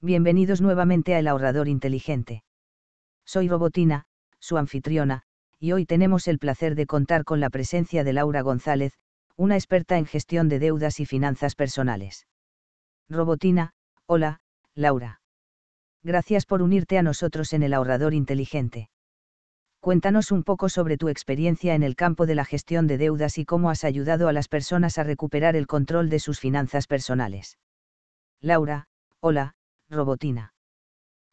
Bienvenidos nuevamente a El Ahorrador Inteligente. Soy Robotina, su anfitriona, y hoy tenemos el placer de contar con la presencia de Laura González, una experta en gestión de deudas y finanzas personales. Robotina, hola, Laura. Gracias por unirte a nosotros en El Ahorrador Inteligente. Cuéntanos un poco sobre tu experiencia en el campo de la gestión de deudas y cómo has ayudado a las personas a recuperar el control de sus finanzas personales. Laura, hola, Robotina.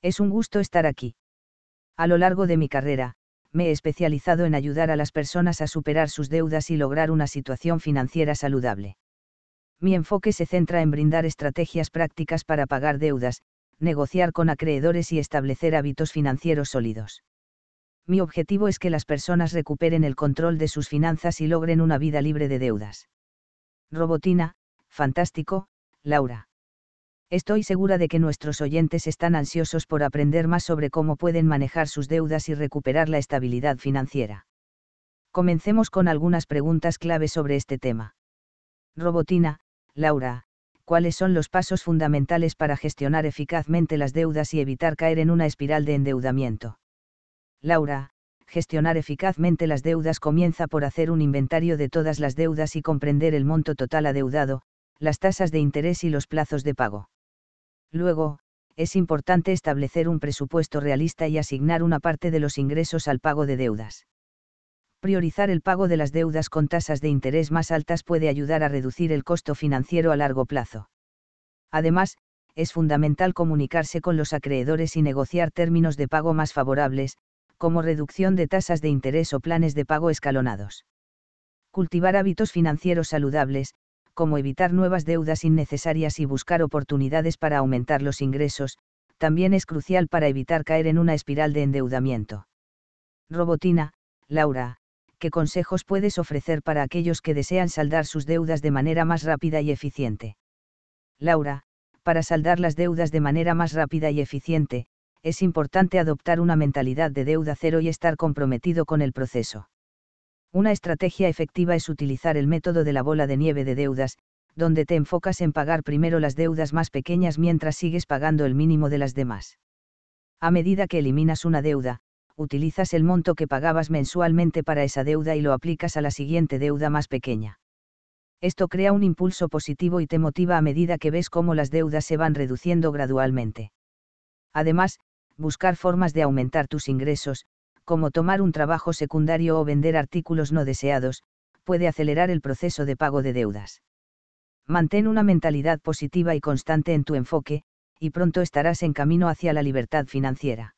Es un gusto estar aquí. A lo largo de mi carrera, me he especializado en ayudar a las personas a superar sus deudas y lograr una situación financiera saludable. Mi enfoque se centra en brindar estrategias prácticas para pagar deudas, negociar con acreedores y establecer hábitos financieros sólidos. Mi objetivo es que las personas recuperen el control de sus finanzas y logren una vida libre de deudas. Robotina, fantástico, Laura. Estoy segura de que nuestros oyentes están ansiosos por aprender más sobre cómo pueden manejar sus deudas y recuperar la estabilidad financiera. Comencemos con algunas preguntas clave sobre este tema. Robotina, Laura, ¿cuáles son los pasos fundamentales para gestionar eficazmente las deudas y evitar caer en una espiral de endeudamiento? Laura, gestionar eficazmente las deudas comienza por hacer un inventario de todas las deudas y comprender el monto total adeudado, las tasas de interés y los plazos de pago. Luego, es importante establecer un presupuesto realista y asignar una parte de los ingresos al pago de deudas. Priorizar el pago de las deudas con tasas de interés más altas puede ayudar a reducir el costo financiero a largo plazo. Además, es fundamental comunicarse con los acreedores y negociar términos de pago más favorables, como reducción de tasas de interés o planes de pago escalonados. Cultivar hábitos financieros saludables, como evitar nuevas deudas innecesarias y buscar oportunidades para aumentar los ingresos, también es crucial para evitar caer en una espiral de endeudamiento. Robotina, Laura, ¿qué consejos puedes ofrecer para aquellos que desean saldar sus deudas de manera más rápida y eficiente? Laura, para saldar las deudas de manera más rápida y eficiente, es importante adoptar una mentalidad de deuda cero y estar comprometido con el proceso. Una estrategia efectiva es utilizar el método de la bola de nieve de deudas, donde te enfocas en pagar primero las deudas más pequeñas mientras sigues pagando el mínimo de las demás. A medida que eliminas una deuda, utilizas el monto que pagabas mensualmente para esa deuda y lo aplicas a la siguiente deuda más pequeña. Esto crea un impulso positivo y te motiva a medida que ves cómo las deudas se van reduciendo gradualmente. Además, buscar formas de aumentar tus ingresos, como tomar un trabajo secundario o vender artículos no deseados, puede acelerar el proceso de pago de deudas. Mantén una mentalidad positiva y constante en tu enfoque, y pronto estarás en camino hacia la libertad financiera.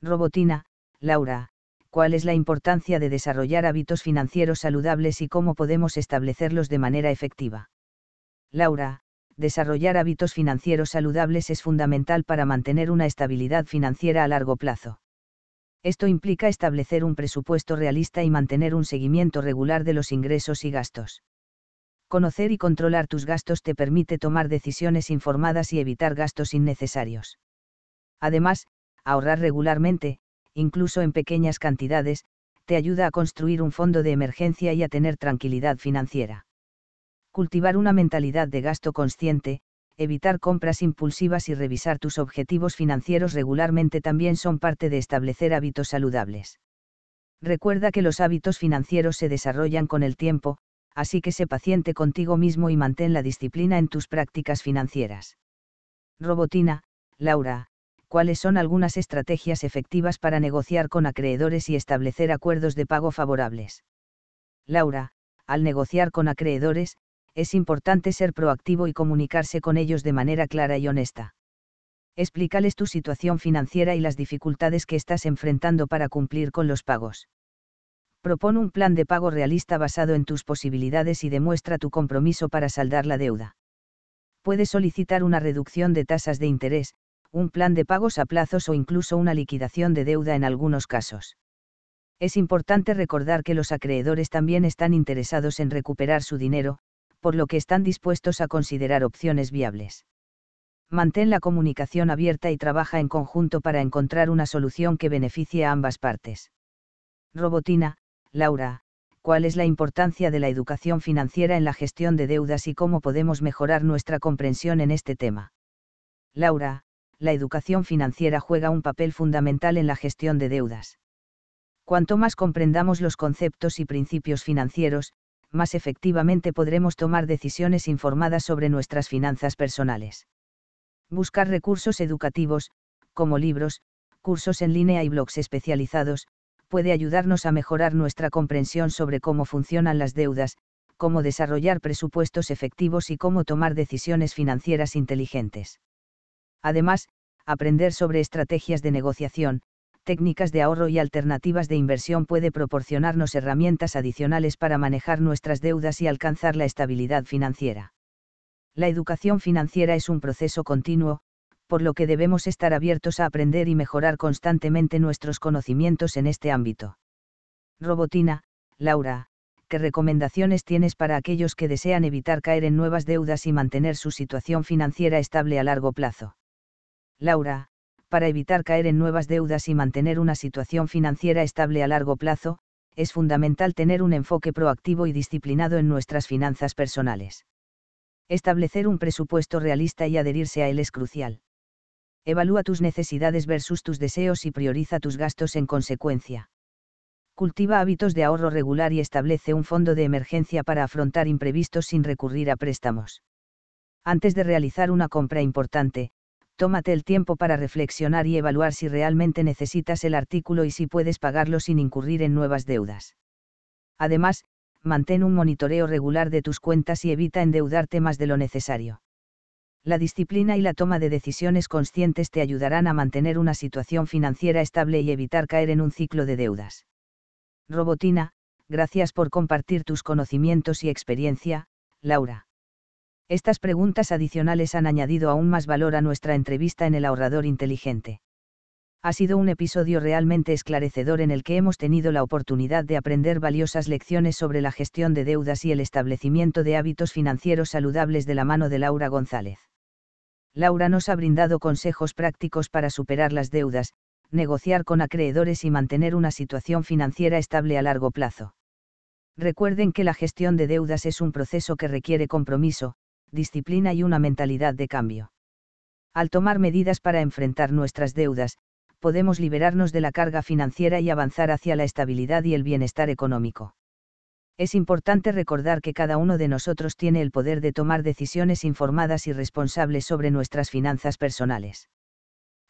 Robotina, Laura, ¿cuál es la importancia de desarrollar hábitos financieros saludables y cómo podemos establecerlos de manera efectiva? Laura, desarrollar hábitos financieros saludables es fundamental para mantener una estabilidad financiera a largo plazo. Esto implica establecer un presupuesto realista y mantener un seguimiento regular de los ingresos y gastos. Conocer y controlar tus gastos te permite tomar decisiones informadas y evitar gastos innecesarios. Además, ahorrar regularmente, incluso en pequeñas cantidades, te ayuda a construir un fondo de emergencia y a tener tranquilidad financiera. Cultivar una mentalidad de gasto consciente, evitar compras impulsivas y revisar tus objetivos financieros regularmente también son parte de establecer hábitos saludables. Recuerda que los hábitos financieros se desarrollan con el tiempo, así que sé paciente contigo mismo y mantén la disciplina en tus prácticas financieras. Robotina, Laura, ¿cuáles son algunas estrategias efectivas para negociar con acreedores y establecer acuerdos de pago favorables? Laura, al negociar con acreedores, es importante ser proactivo y comunicarse con ellos de manera clara y honesta. Explícales tu situación financiera y las dificultades que estás enfrentando para cumplir con los pagos. Propon un plan de pago realista basado en tus posibilidades y demuestra tu compromiso para saldar la deuda. Puedes solicitar una reducción de tasas de interés, un plan de pagos a plazos o incluso una liquidación de deuda en algunos casos. Es importante recordar que los acreedores también están interesados en recuperar su dinero, por lo que están dispuestos a considerar opciones viables. Mantén la comunicación abierta y trabaja en conjunto para encontrar una solución que beneficie a ambas partes. Robotina, Laura, ¿cuál es la importancia de la educación financiera en la gestión de deudas y cómo podemos mejorar nuestra comprensión en este tema? Laura, la educación financiera juega un papel fundamental en la gestión de deudas. Cuanto más comprendamos los conceptos y principios financieros, más efectivamente podremos tomar decisiones informadas sobre nuestras finanzas personales. Buscar recursos educativos, como libros, cursos en línea y blogs especializados, puede ayudarnos a mejorar nuestra comprensión sobre cómo funcionan las deudas, cómo desarrollar presupuestos efectivos y cómo tomar decisiones financieras inteligentes. Además, aprender sobre estrategias de negociación, técnicas de ahorro y alternativas de inversión puede proporcionarnos herramientas adicionales para manejar nuestras deudas y alcanzar la estabilidad financiera. La educación financiera es un proceso continuo, por lo que debemos estar abiertos a aprender y mejorar constantemente nuestros conocimientos en este ámbito. Robotina, Laura, ¿qué recomendaciones tienes para aquellos que desean evitar caer en nuevas deudas y mantener su situación financiera estable a largo plazo? Laura, para evitar caer en nuevas deudas y mantener una situación financiera estable a largo plazo, es fundamental tener un enfoque proactivo y disciplinado en nuestras finanzas personales. Establecer un presupuesto realista y adherirse a él es crucial. Evalúa tus necesidades versus tus deseos y prioriza tus gastos en consecuencia. Cultiva hábitos de ahorro regular y establece un fondo de emergencia para afrontar imprevistos sin recurrir a préstamos. Antes de realizar una compra importante, tómate el tiempo para reflexionar y evaluar si realmente necesitas el artículo y si puedes pagarlo sin incurrir en nuevas deudas. Además, mantén un monitoreo regular de tus cuentas y evita endeudarte más de lo necesario. La disciplina y la toma de decisiones conscientes te ayudarán a mantener una situación financiera estable y evitar caer en un ciclo de deudas. Robotina, gracias por compartir tus conocimientos y experiencia, Laura. Estas preguntas adicionales han añadido aún más valor a nuestra entrevista en el ahorrador inteligente. Ha sido un episodio realmente esclarecedor en el que hemos tenido la oportunidad de aprender valiosas lecciones sobre la gestión de deudas y el establecimiento de hábitos financieros saludables de la mano de Laura González. Laura nos ha brindado consejos prácticos para superar las deudas, negociar con acreedores y mantener una situación financiera estable a largo plazo. Recuerden que la gestión de deudas es un proceso que requiere compromiso, disciplina y una mentalidad de cambio. Al tomar medidas para enfrentar nuestras deudas, podemos liberarnos de la carga financiera y avanzar hacia la estabilidad y el bienestar económico. Es importante recordar que cada uno de nosotros tiene el poder de tomar decisiones informadas y responsables sobre nuestras finanzas personales.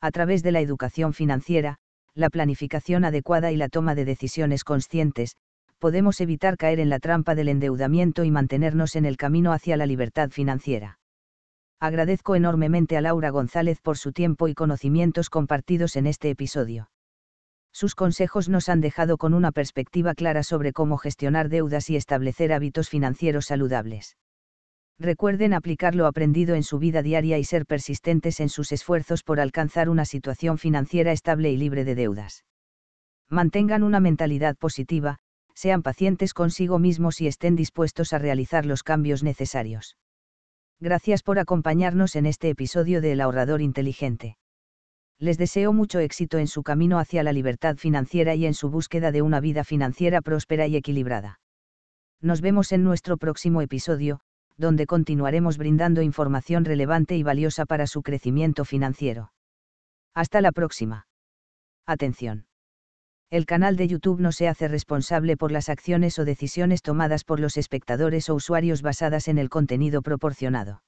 A través de la educación financiera, la planificación adecuada y la toma de decisiones conscientes, podemos evitar caer en la trampa del endeudamiento y mantenernos en el camino hacia la libertad financiera. Agradezco enormemente a Laura González por su tiempo y conocimientos compartidos en este episodio. Sus consejos nos han dejado con una perspectiva clara sobre cómo gestionar deudas y establecer hábitos financieros saludables. Recuerden aplicar lo aprendido en su vida diaria y ser persistentes en sus esfuerzos por alcanzar una situación financiera estable y libre de deudas. Mantengan una mentalidad positiva, sean pacientes consigo mismos y estén dispuestos a realizar los cambios necesarios. Gracias por acompañarnos en este episodio de El ahorrador inteligente. Les deseo mucho éxito en su camino hacia la libertad financiera y en su búsqueda de una vida financiera próspera y equilibrada. Nos vemos en nuestro próximo episodio, donde continuaremos brindando información relevante y valiosa para su crecimiento financiero. Hasta la próxima. Atención el canal de YouTube no se hace responsable por las acciones o decisiones tomadas por los espectadores o usuarios basadas en el contenido proporcionado.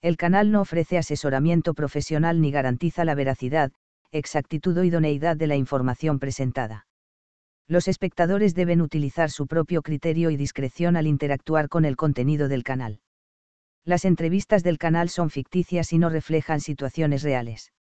El canal no ofrece asesoramiento profesional ni garantiza la veracidad, exactitud o idoneidad de la información presentada. Los espectadores deben utilizar su propio criterio y discreción al interactuar con el contenido del canal. Las entrevistas del canal son ficticias y no reflejan situaciones reales.